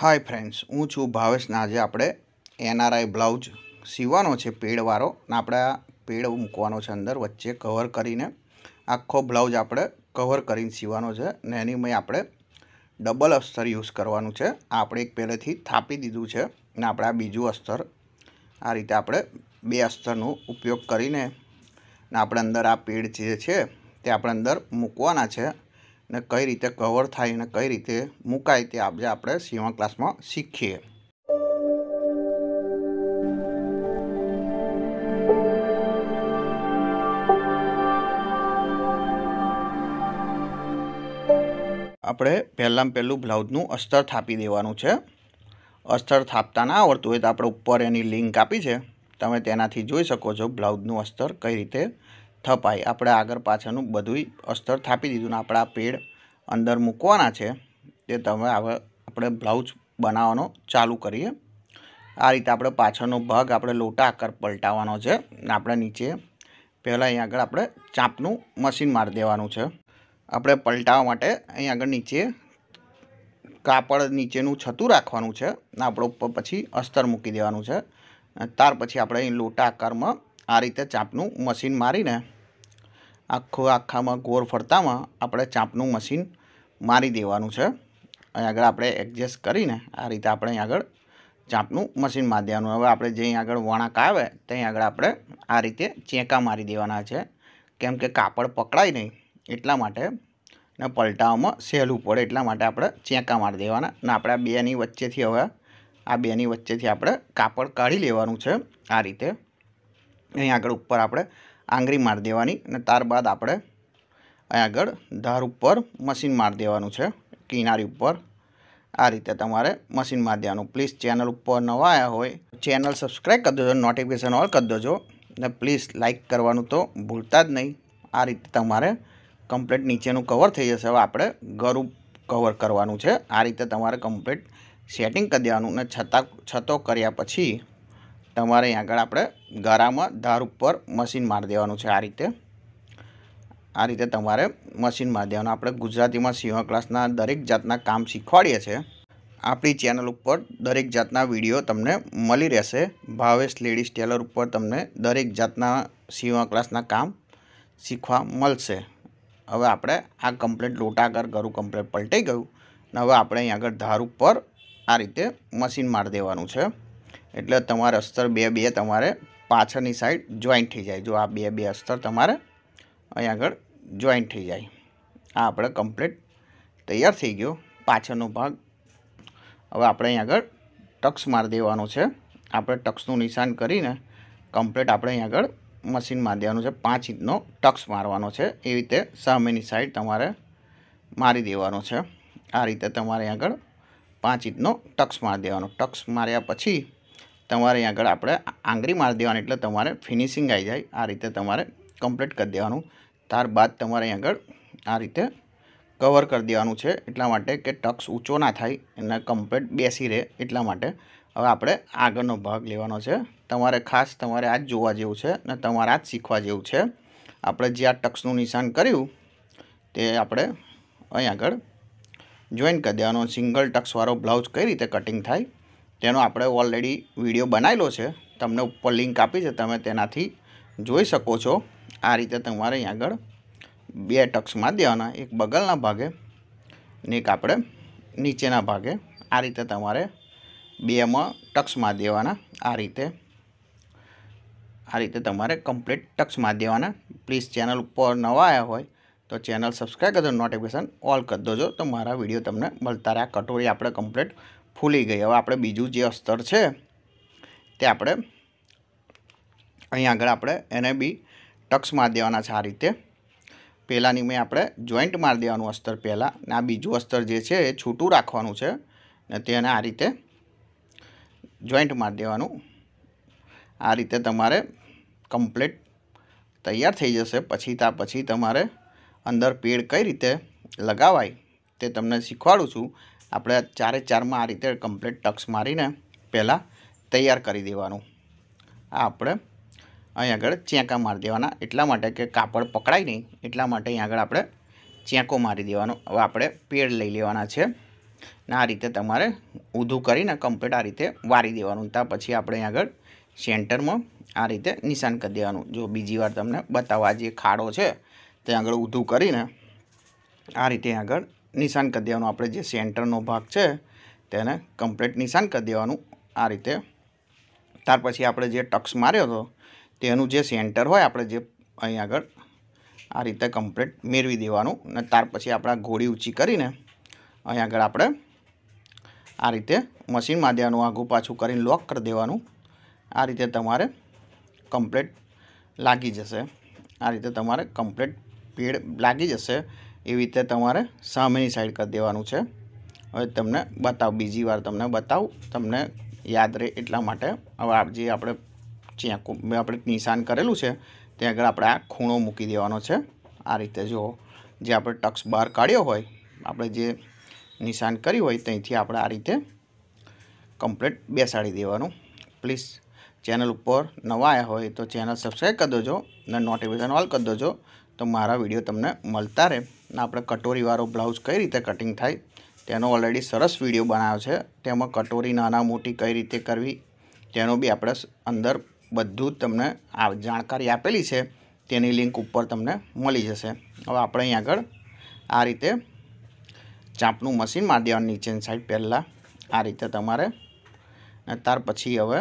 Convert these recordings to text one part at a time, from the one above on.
hi friends હું છું ભાવેશ ને આજે આપણે એનઆરઆઈ બ્લાઉઝ સીવાનો છે પેડવાળો ને આપણે આ પેડ મૂકવાનો છે અંદર વચ્ચે કવર કરીને આખો બ્લાઉઝ આપણે કવર કરીને સીવવાનો છે ને એની મેં આપણે ડબલ અસ્તર યુઝ કરવાનું છે આપણે એક પહેલેથી થાપી દીધું છે ને આપણે આ બીજું અસ્તર આ રીતે આપણે બે અસ્તરનો ઉપયોગ કરીને ને આપણે અંદર આ પેડ જે છે તે આપણે અંદર મૂકવાના છે ને કઈ રીતે કવર થાય અને કઈ રીતે મુકાય તે આજે આપણે સીવણ ક્લાસમાં શીખીએ આપણે પહેલાં પહેલું બ્લાઉઝનું અસ્તર થાપી દેવાનું છે અસ્તર થાપતા ના આવડતું હોય તો આપણે ઉપર એની લિંક આપી છે તમે તેનાથી જોઈ શકો છો બ્લાઉઝનું અસ્તર કઈ રીતે થપાય આપણે આગળ પાછળનું બધું અસ્તર થાપી દીધું ને આપણા પેડ અંદર મૂકવાના છે તે તમે હવે આપણે બ્લાઉઝ બનાવવાનો ચાલુ કરીએ આ રીતે આપણે પાછળનો ભાગ આપણે લોટા આકાર પલટાવવાનો છે ને આપણે નીચે પહેલાં અહીં આગળ આપણે ચાંપનું મશીન મારી દેવાનું છે આપણે પલટાવવા માટે અહીં આગળ નીચે કાપડ નીચેનું છતું રાખવાનું છે ને આપણો ઉપર પછી અસ્તર મૂકી દેવાનું છે ત્યાર પછી આપણે અહીં લોટા આકારમાં આ રીતે ચાંપનું મશીન મારીને આખો આખામાં ગોળ ફરતામાં આપણે ચાંપનું મશીન મારી દેવાનું છે અહીં આગળ આપણે એડજસ્ટ કરીને આ રીતે આપણે અહીં આગળ ચાંપનું મશીન મારી દેવાનું હવે આપણે જ્યાં આગળ વણાક આવે ત્યાં આગળ આપણે આ રીતે ચેંકા મારી દેવાના છે કેમ કે કાપડ પકડાય નહીં એટલા માટે ને પલટાવામાં સહેલું પડે એટલા માટે આપણે ચેંકા મારી દેવાના ને આપણે આ બેની વચ્ચેથી હવે આ બેની વચ્ચેથી આપણે કાપડ કાઢી લેવાનું છે આ રીતે અહીં આગળ ઉપર આપણે આંગળી મારી દેવાની અને ત્યારબાદ આપણે અહીં આગળ ધાર ઉપર મશીન મારી દેવાનું છે કિનારી ઉપર આ રીતે તમારે મશીન મારી દેવાનું પ્લીઝ ચેનલ ઉપર નવા આવ્યા હોય ચેનલ સબસ્ક્રાઈબ કરી દેજો નોટિફિકેશન ઓલ કરી દેજો ને પ્લીઝ લાઇક કરવાનું તો ભૂલતા જ નહીં આ રીતે તમારે કમ્પ્લીટ નીચેનું કવર થઈ જશે હવે આપણે ઘર કવર કરવાનું છે આ રીતે તમારે કમ્પ્લીટ સેટિંગ કરી દેવાનું ને છતાં છતો કર્યા પછી તમારે અહીં આગળ આપણે ગરામાં ધાર ઉપર મશીન મારી દેવાનું છે આ રીતે આ રીતે તમારે મશીન મારી દેવાનું આપણે ગુજરાતીમાં સિંહ ક્લાસના દરેક જાતના કામ શીખવાડીએ છીએ આપણી ચેનલ ઉપર દરેક જાતના વિડીયો તમને મળી રહેશે ભાવેશ લેડીઝ ટેલર ઉપર તમને દરેક જાતના સિંહણ ક્લાસના કામ શીખવા મળશે હવે આપણે આ કમ્પ્લેટ લોટાકાર ગરું કમ્પ્લેટ પલટાઈ ગયું ને હવે આપણે અહીં આગળ ધાર ઉપર આ રીતે મશીન મારી દેવાનું છે એટલે તમારે અસ્તર બે બે તમારે પાછળની સાઈડ જોઈન્ટ થઈ જાય જો આ બે બે અસ્તર તમારે અહીં આગળ જોઈન્ટ થઈ જાય આ આપણે કમ્પ્લીટ તૈયાર થઈ ગયો પાછળનો ભાગ હવે આપણે અહીં આગળ ટક્સ મારી દેવાનો છે આપણે ટક્સનું નિશાન કરીને કમ્પ્લીટ આપણે અહીં આગળ મશીન મારી દેવાનું છે પાંચ ઇંચનો ટક્સ મારવાનો છે એ રીતે સામેની સાઈડ તમારે મારી દેવાનો છે આ રીતે તમારે અહીં આગળ પાંચ ઇંચનો ટક્સ મારી દેવાનો ટક્સ માર્યા પછી તમારે અહીં આગળ આપણે આંગળી મારી દેવાની એટલે તમારે ફિનિશિંગ આવી જાય આ રીતે તમારે કમ્પ્લીટ કરી દેવાનું ત્યારબાદ તમારે અહીં આગળ આ રીતે કવર કરી દેવાનું છે એટલા માટે કે ટક્સ ઊંચો ના થાય અને કમ્પ્લીટ બેસી રહે એટલા માટે હવે આપણે આગળનો ભાગ લેવાનો છે તમારે ખાસ તમારે આ જ જોવા જેવું છે અને તમારે આ જ શીખવા જેવું છે આપણે જે આ ટક્સનું નિશાન કર્યું તે આપણે અહીં આગળ જોઈન કરી દેવાનો સિંગલ ટક્સવાળો બ્લાઉઝ કઈ રીતે કટિંગ થાય તેનો આપણે ઓલરેડી વિડીયો બનાવેલો છે તમને ઉપર લિંક આપી છે તમે તેનાથી જોઈ શકો છો આ રીતે તમારે અહીં આગળ બે ટક્સમાં દેવાના એક બગલના ભાગે ને એક આપણે નીચેના ભાગે આ રીતે તમારે બેમાં ટક્સમાં દેવાના આ રીતે આ રીતે તમારે કમ્પ્લીટ ટક્સમાં દેવાના પ્લીઝ ચેનલ ઉપર નવા આવ્યા હોય તો ચેનલ સબસ્ક્રાઈબ કરજો નોટિફિકેશન ઓલ કરી દોજો તો મારા વિડીયો તમને મળતા રહે આ કટોરી આપણે કમ્પ્લીટ ફૂલી ગઈ હવે આપણે બીજું જે અસ્તર છે તે આપણે અહીં આગળ આપણે એને બી ટક્સ મારી દેવાના છે આ રીતે પહેલાંની મેં આપણે જોઈન્ટ મારી દેવાનું અસ્તર પહેલાં અને આ બીજું અસ્તર જે છે એ છૂટું રાખવાનું છે ને તેને આ રીતે જોઈન્ટ મારી દેવાનું આ રીતે તમારે કમ્પ્લીટ તૈયાર થઈ જશે પછી ત્યાં પછી તમારે અંદર પેડ કઈ રીતે લગાવાય તે તમને શીખવાડું છું આપણે ચારે ચારમાં આ રીતે કમ્પ્લીટ ટક્સ મારીને પહેલાં તૈયાર કરી દેવાનું આ આપણે અહીં આગળ ચેંકા મારી દેવાના એટલા માટે કે કાપડ પકડાય નહીં એટલા માટે અહીં આગળ આપણે ચેંકો મારી દેવાનો હવે આપણે પેડ લઈ લેવાના છે ને આ રીતે તમારે ઊધું કરીને કમ્પ્લીટ આ રીતે વારી દેવાનું ત્યાં પછી આપણે આગળ સેન્ટરમાં આ રીતે નિશાન કરી દેવાનું જો બીજી વાર તમને બતાવવા જે ખાડો છે ત્યાં આગળ ઊધું કરીને આ રીતે આગળ નિશાન કરી દેવાનું આપણે જે સેન્ટરનો ભાગ છે તેને કમ્પ્લીટ નિશાન કરી દેવાનું આ રીતે ત્યાર પછી આપણે જે ટક્સ માર્યો હતો તેનું જે સેન્ટર હોય આપણે જે અહીં આગળ આ રીતે કમ્પ્લીટ મેળવી દેવાનું અને ત્યાર પછી આપણે ગોળી ઊંચી કરીને અહીં આગળ આપણે આ રીતે મશીન દેવાનું આઘું પાછું કરીને લોક કરી દેવાનું આ રીતે તમારે કમ્પ્લીટ લાગી જશે આ રીતે તમારે કમ્પ્લીટ પેડ લાગી જશે એવી રીતે તમારે સામેની સાઈડ કરી દેવાનું છે હવે તમને બતાવ બીજી વાર તમને બતાવું તમને યાદ રહે એટલા માટે હવે જે આપણે જ્યાં આપણે નિશાન કરેલું છે ત્યાં આગળ આપણે આ ખૂણો મૂકી દેવાનો છે આ રીતે જુઓ જે આપણે ટક્સ બહાર કાઢ્યો હોય આપણે જે નિશાન કર્યું હોય ત્યાંથી આપણે આ રીતે કમ્પ્લીટ બેસાડી દેવાનું પ્લીઝ ચેનલ ઉપર નવા આવ્યા હોય તો ચેનલ સબસ્ક્રાઈબ કરી દેજો અને નોટિફિકેશન ઓલ કરી દેજો તો મારા વિડીયો તમને મળતા રહે ને આપણે કટોરીવાળો બ્લાઉઝ કઈ રીતે કટિંગ થાય તેનો ઓલરેડી સરસ વિડીયો બનાવ્યો છે તેમાં કટોરી નાના મોટી કઈ રીતે કરવી તેનો બી આપણે અંદર બધું જ તમને જાણકારી આપેલી છે તેની લિંક ઉપર તમને મળી જશે હવે આપણે અહીં આગળ આ રીતે ચાંપનું મશીન માર દેવાનું નીચેની સાઈડ પહેલાં આ રીતે તમારે ત્યાર પછી હવે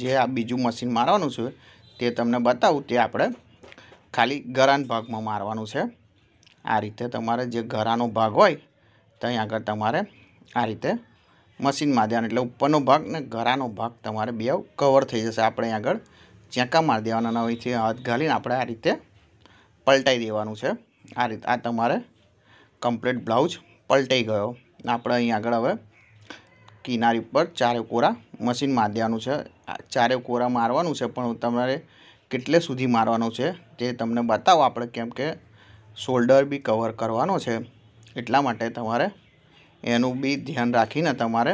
જે આ બીજું મશીન મારવાનું છે તે તમને બતાવું તે આપણે ખાલી ગરાન ભાગમાં મારવાનું છે આ રીતે તમારે જે ઘરાનો ભાગ હોય ત્યાં આગળ તમારે આ રીતે મશીનમાં દેવાનો એટલે ઉપરનો ભાગ ને ઘરાનો ભાગ તમારે બે કવર થઈ જશે આપણે આગળ ચેંકા મારી દેવાના ના હોય છે હાથ ઘાલીને આપણે આ રીતે પલટાઈ દેવાનું છે આ રીતે આ તમારે કમ્પ્લીટ બ્લાઉઝ પલટાઈ ગયો આપણે અહીં આગળ હવે કિનારી ઉપર ચારે કોરા મશીન મારી દેવાનું છે ચારે કોરા મારવાનું છે પણ તમારે કેટલે સુધી મારવાનું છે તે તમને બતાવો આપણે કેમ કે શોલ્ડર બી કવર કરવાનો છે એટલા માટે તમારે એનું બી ધ્યાન રાખીને તમારે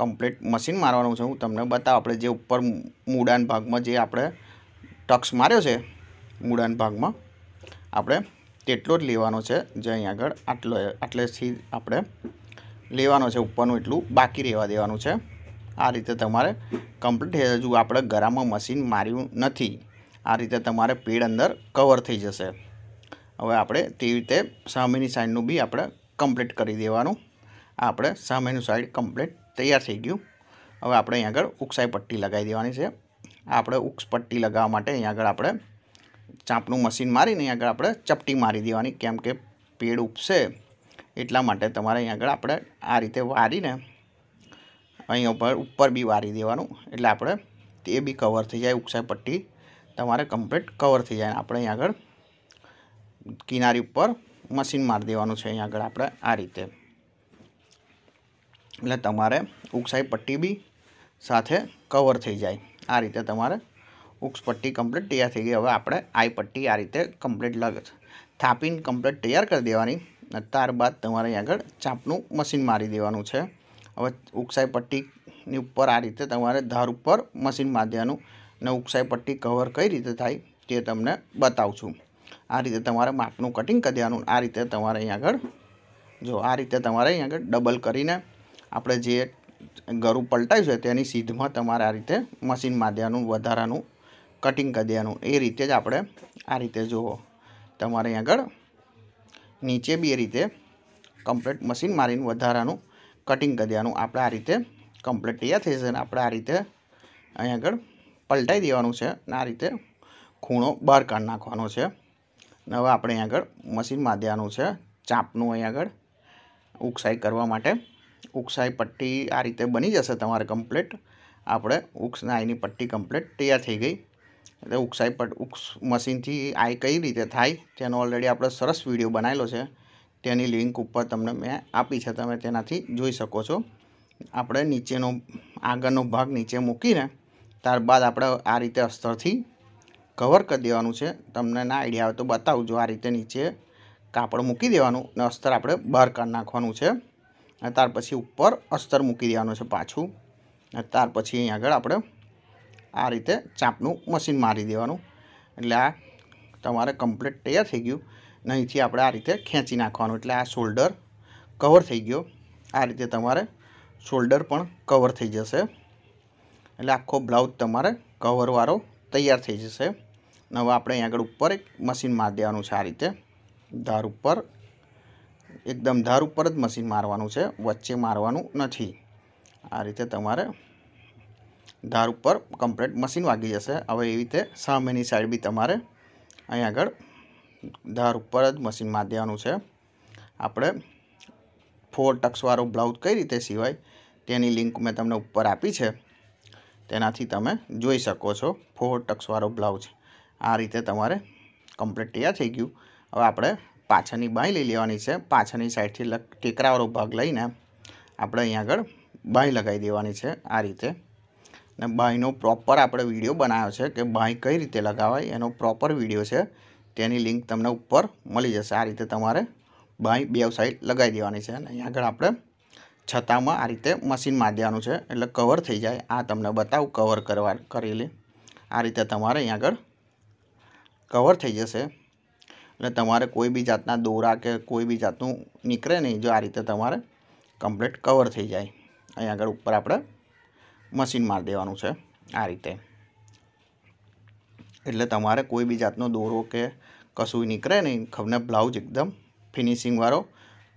કમ્પ્લીટ મશીન મારવાનું છે હું તમને બતાવ આપણે જે ઉપર મૂડાન ભાગમાં જે આપણે ટક્સ માર્યો છે મૂડાન ભાગમાં આપણે તેટલો જ લેવાનો છે જે અહીં આગળ આટલો આટલેથી આપણે લેવાનો છે ઉપરનું એટલું બાકી રહેવા દેવાનું છે આ રીતે તમારે કમ્પ્લીટ હજુ આપણે ગરામાં મશીન માર્યું નથી આ રીતે તમારે પેડ અંદર કવર થઈ જશે હવે આપણે તે રીતે સામેની સાઈડનું બી આપણે કમ્પ્લીટ કરી દેવાનું આપણે સામેનું સાઈડ કમ્પ્લીટ તૈયાર થઈ ગયું હવે આપણે અહીં આગળ ઉકસાઈ પટ્ટી લગાવી દેવાની છે આપણે ઉક્સ પટ્ટી લગાવવા માટે અહીં આગળ આપણે ચાંપનું મશીન મારીને અહીં આગળ આપણે ચપટી મારી દેવાની કેમ કે પેડ ઉપસે એટલા માટે તમારે અહીં આગળ આપણે આ રીતે વારીને અહીં ઉપર ઉપર બી વારી દેવાનું એટલે આપણે તે બી કવર થઈ જાય ઉકસાઈ પટ્ટી તમારે કમ્પ્લીટ કવર થઈ જાય આપણે અહીં આગળ કિનારી ઉપર મશીન મારી દેવાનું છે અહીં આગળ આપણે આ રીતે એટલે તમારે ઉકસાઈ પટ્ટી બી સાથે કવર થઈ જાય આ રીતે તમારે ઉક્સ પટ્ટી કમ્પ્લીટ તૈયાર થઈ ગઈ હવે આપણે આઈ પટ્ટી આ રીતે કમ્પ્લીટ લગ થાપીને કમ્પ્લીટ તૈયાર કરી દેવાની ત્યારબાદ તમારે અહીં આગળ ચાપનું મશીન મારી દેવાનું છે હવે ઉકસાઈ પટ્ટીની ઉપર આ રીતે તમારે ધાર ઉપર મશીન મારી દેવાનું ને ઉકસાઈ પટ્ટી કવર કઈ રીતે થાય તે તમને બતાવું છું આ રીતે તમારે માપનું કટિંગ કરી દેવાનું આ રીતે તમારે અહીં આગળ જો આ રીતે તમારે અહીં આગળ ડબલ કરીને આપણે જે ગરું પલટાયું છે તેની સીધમાં તમારે આ રીતે મશીન માધ્યાનું વધારાનું કટિંગ કરી દેવાનું એ રીતે જ આપણે આ રીતે જુઓ તમારે આગળ નીચે બી એ રીતે કમ્પ્લેટ મશીન મારીને વધારાનું કટિંગ કરી દેવાનું આપણે આ રીતે કમ્પ્લેટ તૈયાર થઈ જશે અને આપણે આ રીતે અહીં આગળ પલટાઈ દેવાનું છે અને આ રીતે ખૂણો બહાર કાઢ નાખવાનો છે ને હવે આપણે અહીં આગળ મશીન માધ્યાનું છે ચાંપનું અહીં આગળ ઉકસાઈ કરવા માટે ઉકસાઈ પટ્ટી આ રીતે બની જશે તમારે કમ્પ્લેટ આપણે ઉક્સના આઈની પટ્ટી કમ્પ્લેટ તૈયાર થઈ ગઈ એટલે ઉકસાઈ પટ ઉક્ષ મશીનથી આઈ કઈ રીતે થાય તેનો ઓલરેડી આપણે સરસ વિડીયો બનાવેલો છે તેની લિંક ઉપર તમને મેં આપી છે તમે તેનાથી જોઈ શકો છો આપણે નીચેનો આગળનો ભાગ નીચે મૂકીને ત્યારબાદ આપણે આ રીતે અસ્તરથી કવર કરી દેવાનું છે તમને ના આઈડિયા આવે તો બતાવજો આ રીતે નીચે કાપડ મૂકી દેવાનું અને અસ્તર આપણે બહાર કાઢી નાખવાનું છે અને ત્યાર પછી ઉપર અસ્તર મૂકી દેવાનું છે પાછું અને ત્યાર પછી અહીં આગળ આપણે આ રીતે ચાપનું મશીન મારી દેવાનું એટલે આ તમારે કમ્પ્લીટ તૈયાર થઈ ગયું અને અહીંથી આપણે આ રીતે ખેંચી નાખવાનું એટલે આ શોલ્ડર કવર થઈ ગયો આ રીતે તમારે શોલ્ડર પણ કવર થઈ જશે એટલે આખો બ્લાઉઝ તમારે કવરવાળો તૈયાર થઈ જશે ને હવે આપણે અહીં આગળ ઉપર એક મશીન મારી દેવાનું છે આ રીતે ધાર ઉપર એકદમ ધાર ઉપર જ મશીન મારવાનું છે વચ્ચે મારવાનું નથી આ રીતે તમારે ધાર ઉપર કમ્પ્લેટ મશીન વાગી જશે હવે એવી રીતે સામેની સાઈડ બી તમારે અહીં આગળ ધાર ઉપર જ મશીન મારી દેવાનું છે આપણે ફોર ટક્સવાળો બ્લાઉઝ કઈ રીતે સિવાય તેની લિંક મેં તમને ઉપર આપી છે તેનાથી તમે જોઈ શકો છો ફોર ટક્સવાળો બ્લાઉઝ આ રીતે તમારે કમ્પ્લીટ તૈયાર થઈ ગયું હવે આપણે પાછળની બાંય લઈ લેવાની છે પાછળની સાઈડથી ટેકરાવાળો ભાગ લઈને આપણે અહીં આગળ બાંય લગાવી દેવાની છે આ રીતે અને બાંયનો પ્રોપર આપણે વિડીયો બનાવ્યો છે કે બાંય કઈ રીતે લગાવાય એનો પ્રોપર વિડીયો છે તેની લિંક તમને ઉપર મળી જશે આ રીતે તમારે બાંય બે સાઈડ લગાવી દેવાની છે અને અહીં આગળ આપણે છતાંમાં આ રીતે મશીન માધ્યાનું છે એટલે કવર થઈ જાય આ તમને બતાવું કવર કરવા કરેલી આ રીતે તમારે અહીં આગળ કવર થઈ જશે એટલે તમારે કોઈ બી જાતના દોરા કે કોઈ બી જાતનું નીકળે નહીં જો આ રીતે તમારે કમ્પ્લીટ કવર થઈ જાય અહીં આગળ ઉપર આપણે મશીન મારી દેવાનું છે આ રીતે એટલે તમારે કોઈ બી જાતનો દોરો કે કશું નીકળે નહીં ખમને બ્લાઉઝ એકદમ ફિનિશિંગવાળો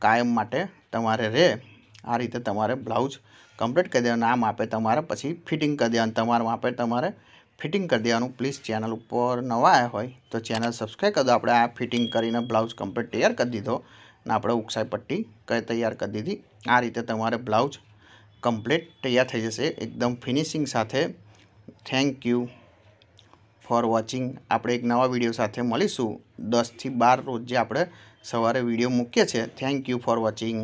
કાયમ માટે તમારે રહે આ રીતે તમારે બ્લાઉઝ કમ્પ્લીટ કરી દેવાનું નામ આપે તમારે પછી ફિટિંગ કરી દેવાનું તમારા માપે તમારે ફિટિંગ કરી દેવાનું પ્લીઝ ચેનલ ઉપર નવા આવ્યા હોય તો ચેનલ સબસ્ક્રાઈબ કરી દો આપણે આ ફિટિંગ કરીને બ્લાઉઝ કમ્પ્લીટ તૈયાર કરી દીધો અને આપણે ઉકસાઈ પટ્ટી કઈ તૈયાર કરી દીધી આ રીતે તમારે બ્લાઉઝ કમ્પ્લીટ તૈયાર થઈ જશે એકદમ ફિનિશિંગ સાથે થેન્ક યુ ફોર વોચિંગ આપણે એક નવા વિડીયો સાથે મળીશું દસથી બાર રોજ જે આપણે સવારે વિડીયો મૂકીએ છીએ થેન્ક યુ ફોર વોચિંગ